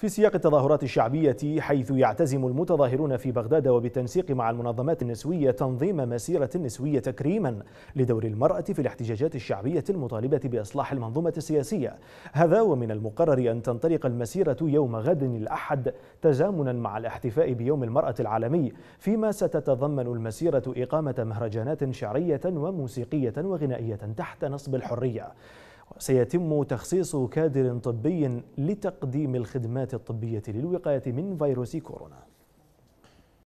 في سياق التظاهرات الشعبية حيث يعتزم المتظاهرون في بغداد وبالتنسيق مع المنظمات النسوية تنظيم مسيرة نسوية تكريما لدور المرأة في الاحتجاجات الشعبية المطالبة بإصلاح المنظومة السياسية هذا ومن المقرر أن تنطلق المسيرة يوم غد الأحد تزامنا مع الاحتفاء بيوم المرأة العالمي فيما ستتضمن المسيرة إقامة مهرجانات شعرية وموسيقية وغنائية تحت نصب الحرية سيتم تخصيص كادر طبي لتقديم الخدمات الطبية للوقاية من فيروس كورونا